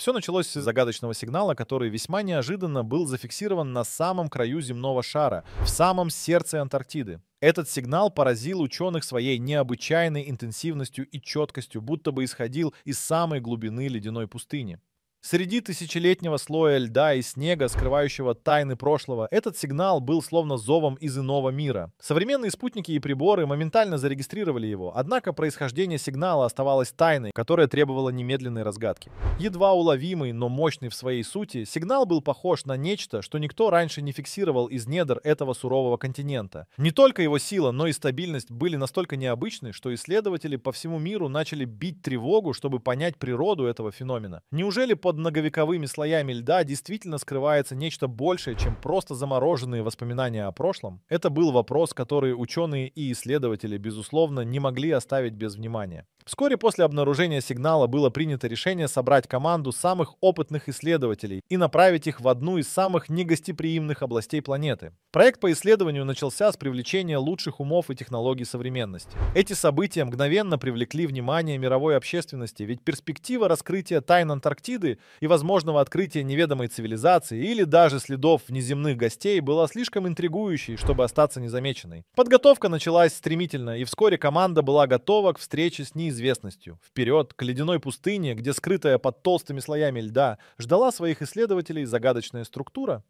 Все началось с загадочного сигнала, который весьма неожиданно был зафиксирован на самом краю земного шара, в самом сердце Антарктиды. Этот сигнал поразил ученых своей необычайной интенсивностью и четкостью, будто бы исходил из самой глубины ледяной пустыни. Среди тысячелетнего слоя льда и снега, скрывающего тайны прошлого, этот сигнал был словно зовом из иного мира. Современные спутники и приборы моментально зарегистрировали его, однако происхождение сигнала оставалось тайной, которая требовала немедленной разгадки. Едва уловимый, но мощный в своей сути, сигнал был похож на нечто, что никто раньше не фиксировал из недр этого сурового континента. Не только его сила, но и стабильность были настолько необычны, что исследователи по всему миру начали бить тревогу, чтобы понять природу этого феномена. Неужели по под многовековыми слоями льда действительно скрывается нечто большее, чем просто замороженные воспоминания о прошлом? Это был вопрос, который ученые и исследователи, безусловно, не могли оставить без внимания. Вскоре после обнаружения сигнала было принято решение собрать команду самых опытных исследователей и направить их в одну из самых негостеприимных областей планеты. Проект по исследованию начался с привлечения лучших умов и технологий современности. Эти события мгновенно привлекли внимание мировой общественности, ведь перспектива раскрытия тайн Антарктиды и возможного открытия неведомой цивилизации или даже следов внеземных гостей была слишком интригующей, чтобы остаться незамеченной. Подготовка началась стремительно, и вскоре команда была готова к встрече с неизвестностью. Вперед, к ледяной пустыне, где скрытая под толстыми слоями льда ждала своих исследователей загадочная структура.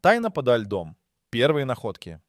Тайна подо льдом. Первые находки.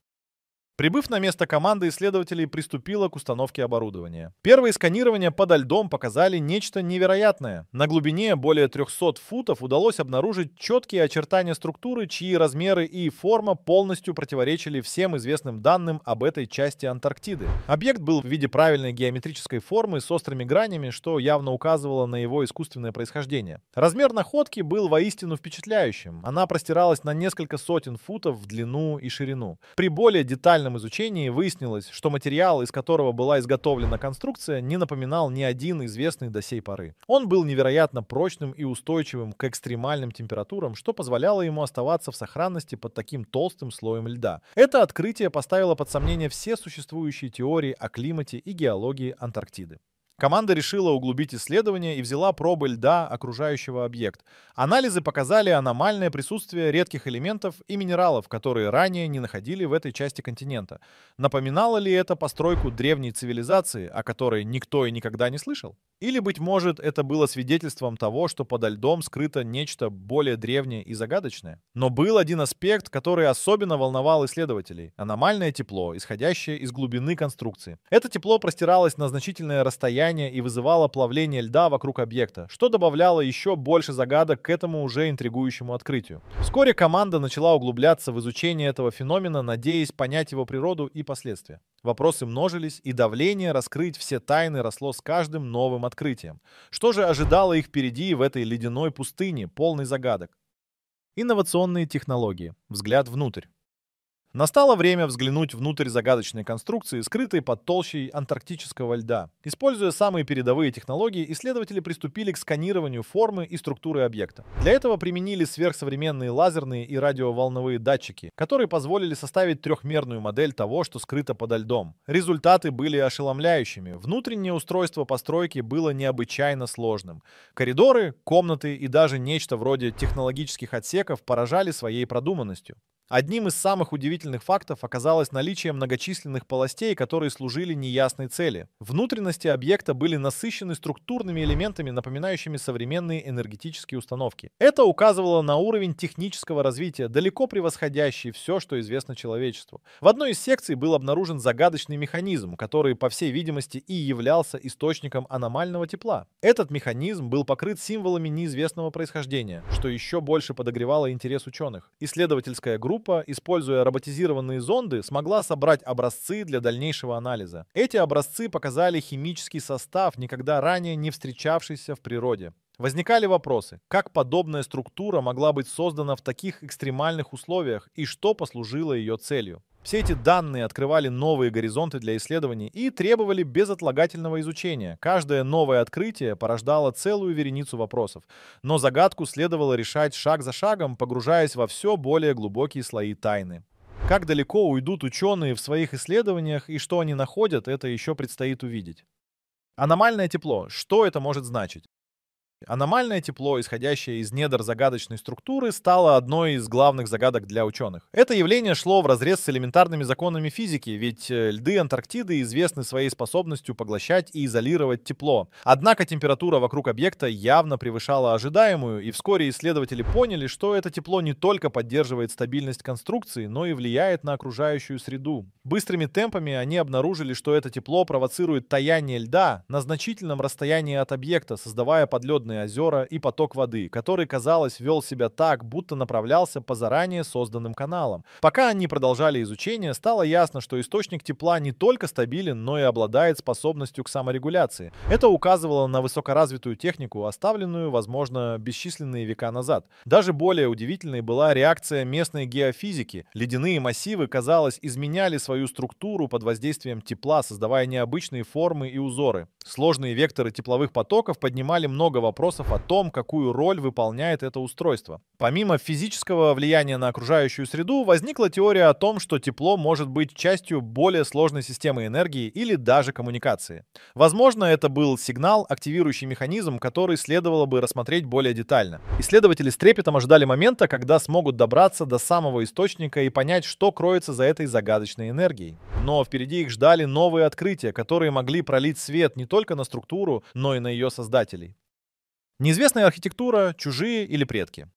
Прибыв на место команда исследователей приступила к установке оборудования. Первые сканирования подо льдом показали нечто невероятное. На глубине более 300 футов удалось обнаружить четкие очертания структуры, чьи размеры и форма полностью противоречили всем известным данным об этой части Антарктиды. Объект был в виде правильной геометрической формы с острыми гранями, что явно указывало на его искусственное происхождение. Размер находки был воистину впечатляющим. Она простиралась на несколько сотен футов в длину и ширину. При более детальном детальном изучении выяснилось, что материал, из которого была изготовлена конструкция, не напоминал ни один известный до сей поры. Он был невероятно прочным и устойчивым к экстремальным температурам, что позволяло ему оставаться в сохранности под таким толстым слоем льда. Это открытие поставило под сомнение все существующие теории о климате и геологии Антарктиды. Команда решила углубить исследование и взяла пробы льда окружающего объект. Анализы показали аномальное присутствие редких элементов и минералов, которые ранее не находили в этой части континента. Напоминало ли это постройку древней цивилизации, о которой никто и никогда не слышал? Или, быть может, это было свидетельством того, что подо льдом скрыто нечто более древнее и загадочное? Но был один аспект, который особенно волновал исследователей — аномальное тепло, исходящее из глубины конструкции. Это тепло простиралось на значительное расстояние расстояние и вызывало плавление льда вокруг объекта, что добавляло еще больше загадок к этому уже интригующему открытию. Вскоре команда начала углубляться в изучение этого феномена, надеясь понять его природу и последствия. Вопросы множились, и давление раскрыть все тайны росло с каждым новым открытием. Что же ожидало их впереди в этой ледяной пустыне, полной загадок? Инновационные технологии. Взгляд внутрь. Настало время взглянуть внутрь загадочной конструкции, скрытой под толщей антарктического льда. Используя самые передовые технологии, исследователи приступили к сканированию формы и структуры объекта. Для этого применили сверхсовременные лазерные и радиоволновые датчики, которые позволили составить трехмерную модель того, что скрыто подо льдом. Результаты были ошеломляющими. Внутреннее устройство постройки было необычайно сложным. Коридоры, комнаты и даже нечто вроде технологических отсеков поражали своей продуманностью. Одним из самых удивительных фактов оказалось наличие многочисленных полостей, которые служили неясной цели. Внутренности объекта были насыщены структурными элементами, напоминающими современные энергетические установки. Это указывало на уровень технического развития, далеко превосходящий все, что известно человечеству. В одной из секций был обнаружен загадочный механизм, который, по всей видимости, и являлся источником аномального тепла. Этот механизм был покрыт символами неизвестного происхождения, что еще больше подогревало интерес ученых. Исследовательская группа группа, используя роботизированные зонды, смогла собрать образцы для дальнейшего анализа. Эти образцы показали химический состав, никогда ранее не встречавшийся в природе. Возникали вопросы, как подобная структура могла быть создана в таких экстремальных условиях и что послужило ее целью. Все эти данные открывали новые горизонты для исследований и требовали безотлагательного изучения. Каждое новое открытие порождало целую вереницу вопросов. Но загадку следовало решать шаг за шагом, погружаясь во все более глубокие слои тайны. Как далеко уйдут ученые в своих исследованиях и что они находят, это еще предстоит увидеть. Аномальное тепло. Что это может значить? Аномальное тепло, исходящее из недр загадочной структуры, стало одной из главных загадок для ученых. Это явление шло в разрез с элементарными законами физики, ведь э, льды Антарктиды известны своей способностью поглощать и изолировать тепло. Однако температура вокруг объекта явно превышала ожидаемую, и вскоре исследователи поняли, что это тепло не только поддерживает стабильность конструкции, но и влияет на окружающую среду. Быстрыми темпами они обнаружили, что это тепло провоцирует таяние льда на значительном расстоянии от объекта, создавая подледные подводные озера и поток воды, который, казалось, вел себя так, будто направлялся по заранее созданным каналам. Пока они продолжали изучение, стало ясно, что источник тепла не только стабилен, но и обладает способностью к саморегуляции. Это указывало на высокоразвитую технику, оставленную, возможно, бесчисленные века назад. Даже более удивительной была реакция местной геофизики. Ледяные массивы, казалось, изменяли свою структуру под воздействием тепла, создавая необычные формы и узоры. Сложные векторы тепловых потоков поднимали много вопросов вопросов о том, какую роль выполняет это устройство. Помимо физического влияния на окружающую среду, возникла теория о том, что тепло может быть частью более сложной системы энергии или даже коммуникации. Возможно, это был сигнал, активирующий механизм, который следовало бы рассмотреть более детально. Исследователи с трепетом ожидали момента, когда смогут добраться до самого источника и понять, что кроется за этой загадочной энергией. Но впереди их ждали новые открытия, которые могли пролить свет не только на структуру, но и на ее создателей. Неизвестная архитектура, чужие или предки.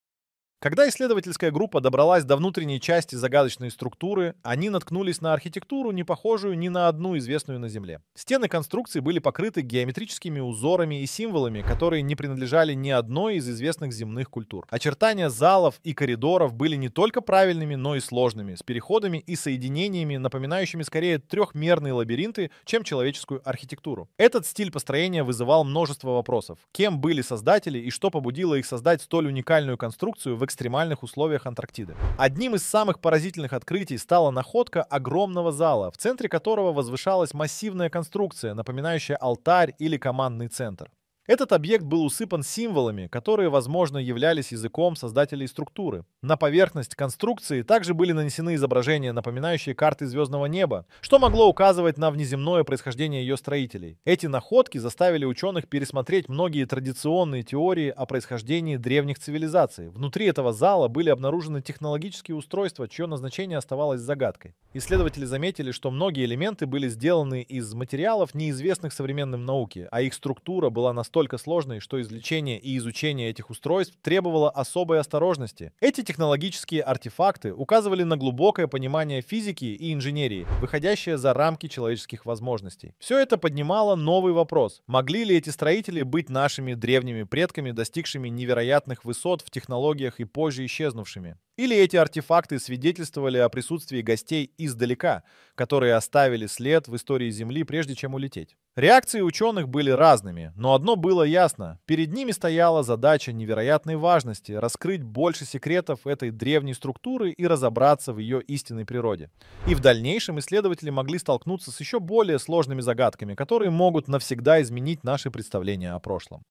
Когда исследовательская группа добралась до внутренней части загадочной структуры, они наткнулись на архитектуру, не похожую ни на одну известную на Земле. Стены конструкции были покрыты геометрическими узорами и символами, которые не принадлежали ни одной из известных земных культур. Очертания залов и коридоров были не только правильными, но и сложными, с переходами и соединениями, напоминающими скорее трехмерные лабиринты, чем человеческую архитектуру. Этот стиль построения вызывал множество вопросов. Кем были создатели и что побудило их создать столь уникальную конструкцию в экстремальных условиях Антарктиды. Одним из самых поразительных открытий стала находка огромного зала, в центре которого возвышалась массивная конструкция, напоминающая алтарь или командный центр. Этот объект был усыпан символами, которые, возможно, являлись языком создателей структуры. На поверхность конструкции также были нанесены изображения, напоминающие карты звездного неба, что могло указывать на внеземное происхождение ее строителей. Эти находки заставили ученых пересмотреть многие традиционные теории о происхождении древних цивилизаций. Внутри этого зала были обнаружены технологические устройства, чье назначение оставалось загадкой. Исследователи заметили, что многие элементы были сделаны из материалов, неизвестных современным науке, а их структура была настолько настолько сложной, что извлечение и изучение этих устройств требовало особой осторожности. Эти технологические артефакты указывали на глубокое понимание физики и инженерии, выходящее за рамки человеческих возможностей. Все это поднимало новый вопрос. Могли ли эти строители быть нашими древними предками, достигшими невероятных высот в технологиях и позже исчезнувшими? Или эти артефакты свидетельствовали о присутствии гостей издалека, которые оставили след в истории Земли, прежде чем улететь? Реакции ученых были разными, но одно было ясно. Перед ними стояла задача невероятной важности – раскрыть больше секретов этой древней структуры и разобраться в ее истинной природе. И в дальнейшем исследователи могли столкнуться с еще более сложными загадками, которые могут навсегда изменить наши представления о прошлом.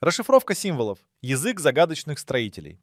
Расшифровка символов. Язык загадочных строителей.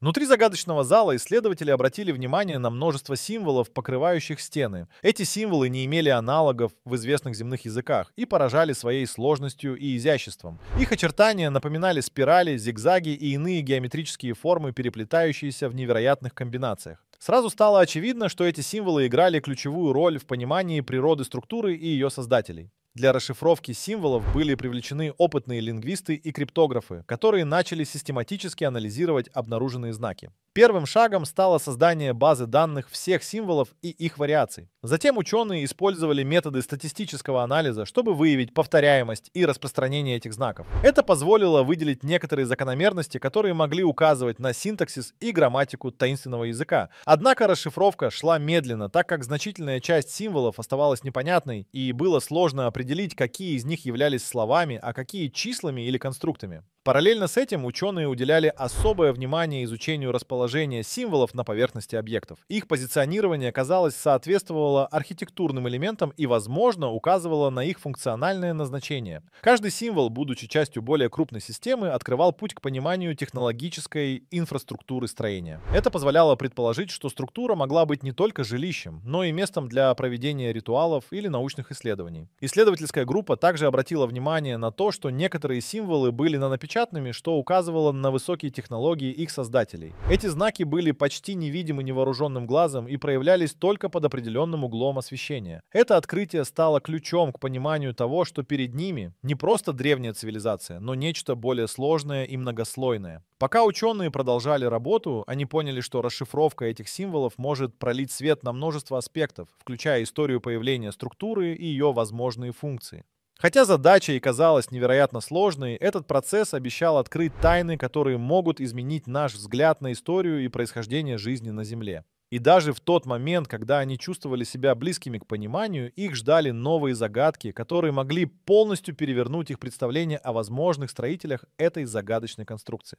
Внутри загадочного зала исследователи обратили внимание на множество символов, покрывающих стены. Эти символы не имели аналогов в известных земных языках и поражали своей сложностью и изяществом. Их очертания напоминали спирали, зигзаги и иные геометрические формы, переплетающиеся в невероятных комбинациях. Сразу стало очевидно, что эти символы играли ключевую роль в понимании природы структуры и ее создателей. Для расшифровки символов были привлечены опытные лингвисты и криптографы, которые начали систематически анализировать обнаруженные знаки. Первым шагом стало создание базы данных всех символов и их вариаций. Затем ученые использовали методы статистического анализа, чтобы выявить повторяемость и распространение этих знаков. Это позволило выделить некоторые закономерности, которые могли указывать на синтаксис и грамматику таинственного языка. Однако расшифровка шла медленно, так как значительная часть символов оставалась непонятной, и было сложно определить, какие из них являлись словами, а какие числами или конструктами. Параллельно с этим ученые уделяли особое внимание изучению расположения символов на поверхности объектов. Их позиционирование, казалось, соответствовало архитектурным элементам и, возможно, указывало на их функциональное назначение. Каждый символ, будучи частью более крупной системы, открывал путь к пониманию технологической инфраструктуры строения. Это позволяло предположить, что структура могла быть не только жилищем, но и местом для проведения ритуалов или научных исследований. Исследовательская группа также обратила внимание на то, что некоторые символы были на печатными, что указывало на высокие технологии их создателей. Эти знаки были почти невидимы невооруженным глазом и проявлялись только под определенным углом освещения. Это открытие стало ключом к пониманию того, что перед ними не просто древняя цивилизация, но нечто более сложное и многослойное. Пока ученые продолжали работу, они поняли, что расшифровка этих символов может пролить свет на множество аспектов, включая историю появления структуры и ее возможные функции. Хотя задача и казалась невероятно сложной, этот процесс обещал открыть тайны, которые могут изменить наш взгляд на историю и происхождение жизни на Земле. И даже в тот момент, когда они чувствовали себя близкими к пониманию, их ждали новые загадки, которые могли полностью перевернуть их представление о возможных строителях этой загадочной конструкции.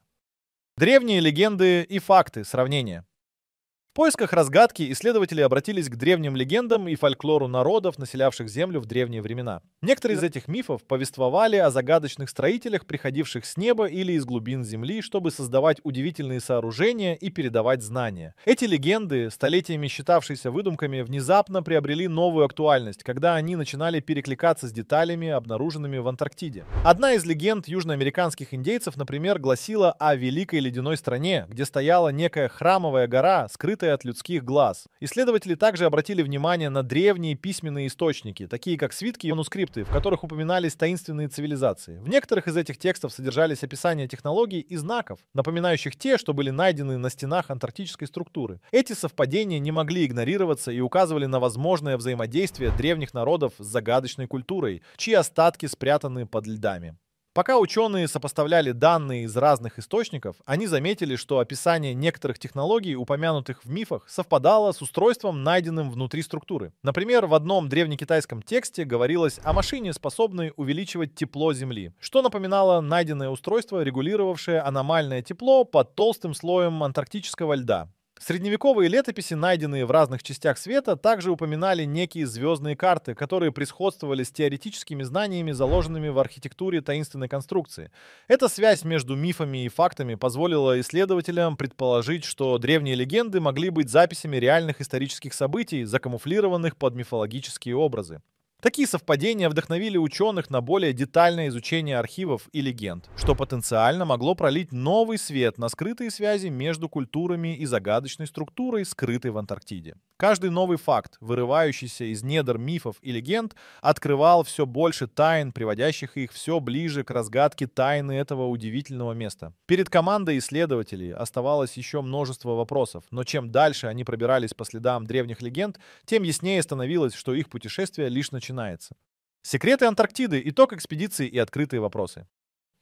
Древние легенды и факты сравнения поисках разгадки исследователи обратились к древним легендам и фольклору народов, населявших Землю в древние времена. Некоторые из этих мифов повествовали о загадочных строителях, приходивших с неба или из глубин Земли, чтобы создавать удивительные сооружения и передавать знания. Эти легенды, столетиями считавшиеся выдумками, внезапно приобрели новую актуальность, когда они начинали перекликаться с деталями, обнаруженными в Антарктиде. Одна из легенд южноамериканских индейцев, например, гласила о великой ледяной стране, где стояла некая храмовая гора, скрытая скрытые от людских глаз. Исследователи также обратили внимание на древние письменные источники, такие как свитки и манускрипты, в которых упоминались таинственные цивилизации. В некоторых из этих текстов содержались описания технологий и знаков, напоминающих те, что были найдены на стенах антарктической структуры. Эти совпадения не могли игнорироваться и указывали на возможное взаимодействие древних народов с загадочной культурой, чьи остатки спрятаны под льдами. Пока ученые сопоставляли данные из разных источников, они заметили, что описание некоторых технологий, упомянутых в мифах, совпадало с устройством, найденным внутри структуры. Например, в одном древнекитайском тексте говорилось о машине, способной увеличивать тепло Земли, что напоминало найденное устройство, регулировавшее аномальное тепло под толстым слоем антарктического льда. Средневековые летописи, найденные в разных частях света, также упоминали некие звездные карты, которые присходствовали с теоретическими знаниями, заложенными в архитектуре таинственной конструкции. Эта связь между мифами и фактами позволила исследователям предположить, что древние легенды могли быть записями реальных исторических событий, закамуфлированных под мифологические образы. Такие совпадения вдохновили ученых на более детальное изучение архивов и легенд, что потенциально могло пролить новый свет на скрытые связи между культурами и загадочной структурой, скрытой в Антарктиде. Каждый новый факт, вырывающийся из недр мифов и легенд, открывал все больше тайн, приводящих их все ближе к разгадке тайны этого удивительного места. Перед командой исследователей оставалось еще множество вопросов, но чем дальше они пробирались по следам древних легенд, тем яснее становилось, что их путешествие лишь началось начинается. Секреты Антарктиды, итог экспедиции и открытые вопросы.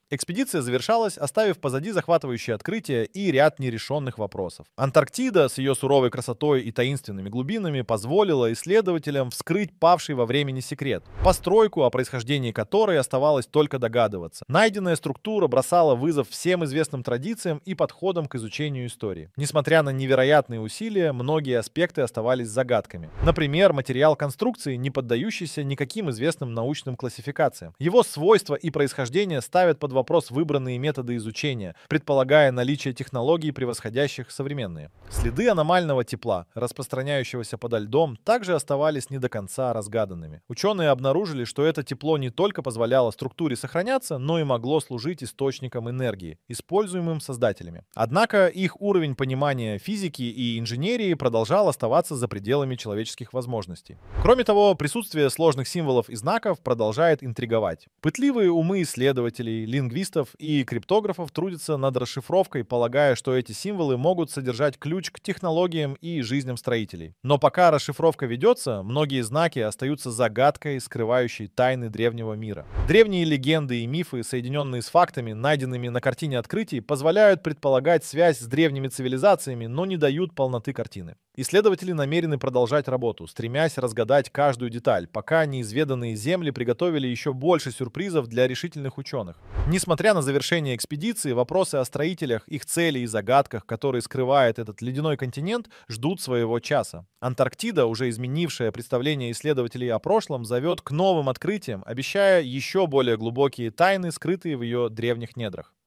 Экспедиция завершалась, оставив позади захватывающие открытия и ряд нерешенных вопросов. Антарктида с ее суровой красотой и таинственными глубинами позволила исследователям вскрыть павший во времени секрет, постройку, о происхождении которой оставалось только догадываться. Найденная структура бросала вызов всем известным традициям и подходам к изучению истории. Несмотря на невероятные усилия, многие аспекты оставались загадками. Например, материал конструкции, не поддающийся никаким известным научным классификациям. Его свойства и происхождение ставят под вопрос выбранные методы изучения, предполагая наличие технологий, превосходящих современные. Следы аномального тепла, распространяющегося подо льдом, также оставались не до конца разгаданными. Ученые обнаружили, что это тепло не только позволяло структуре сохраняться, но и могло служить источником энергии, используемым создателями. Однако их уровень понимания физики и инженерии продолжал оставаться за пределами человеческих возможностей. Кроме того, присутствие сложных символов и знаков продолжает интриговать. Пытливые умы исследователей, лингвистов, лингвистов и криптографов трудится над расшифровкой, полагая, что эти символы могут содержать ключ к технологиям и жизням строителей. Но пока расшифровка ведется, многие знаки остаются загадкой, скрывающей тайны древнего мира. Древние легенды и мифы, соединенные с фактами, найденными на картине открытий, позволяют предполагать связь с древними цивилизациями, но не дают полноты картины. Исследователи намерены продолжать работу, стремясь разгадать каждую деталь, пока неизведанные земли приготовили еще больше сюрпризов для решительных ученых. Несмотря на завершение экспедиции, вопросы о строителях, их цели и загадках, которые скрывает этот ледяной континент, ждут своего часа. Антарктида, уже изменившая представление исследователей о прошлом, зовет к новым открытиям, обещая еще более глубокие тайны, скрытые в ее древних недрах.